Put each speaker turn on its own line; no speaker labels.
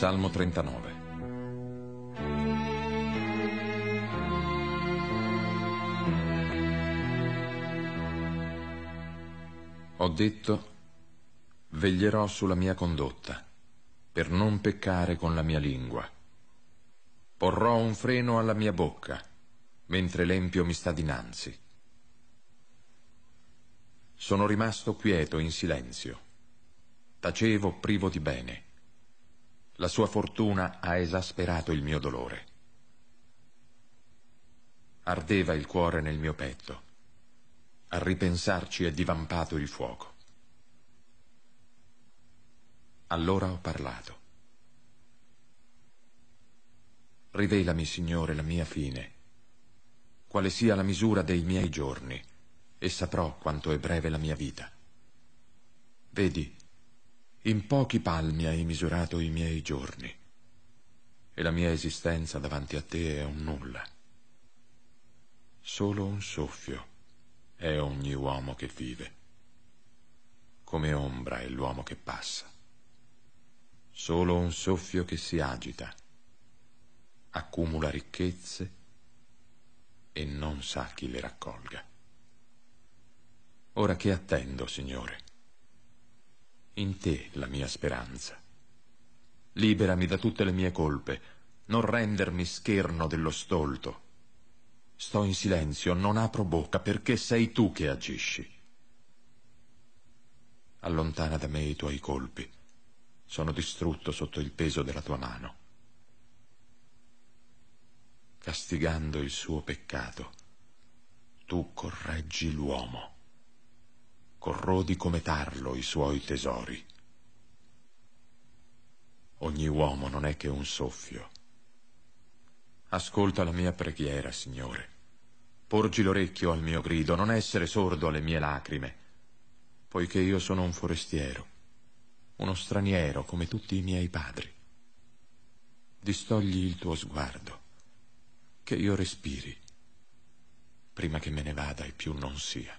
Salmo 39 Ho detto, veglierò sulla mia condotta, per non peccare con la mia lingua. Porrò un freno alla mia bocca, mentre l'empio mi sta dinanzi. Sono rimasto quieto in silenzio. Tacevo privo di bene. La sua fortuna ha esasperato il mio dolore. Ardeva il cuore nel mio petto. A ripensarci è divampato il fuoco. Allora ho parlato. Rivelami, Signore, la mia fine, quale sia la misura dei miei giorni, e saprò quanto è breve la mia vita. Vedi, in pochi palmi hai misurato i miei giorni e la mia esistenza davanti a te è un nulla. Solo un soffio è ogni uomo che vive, come ombra è l'uomo che passa. Solo un soffio che si agita, accumula ricchezze e non sa chi le raccolga. Ora che attendo, Signore? in te la mia speranza. Liberami da tutte le mie colpe, non rendermi scherno dello stolto. Sto in silenzio, non apro bocca, perché sei tu che agisci. Allontana da me i tuoi colpi, sono distrutto sotto il peso della tua mano. Castigando il suo peccato, tu correggi l'uomo corrodi come tarlo i suoi tesori. Ogni uomo non è che un soffio. Ascolta la mia preghiera, Signore. Porgi l'orecchio al mio grido, non essere sordo alle mie lacrime, poiché io sono un forestiero, uno straniero come tutti i miei padri. Distogli il tuo sguardo, che io respiri, prima che me ne vada e più non sia.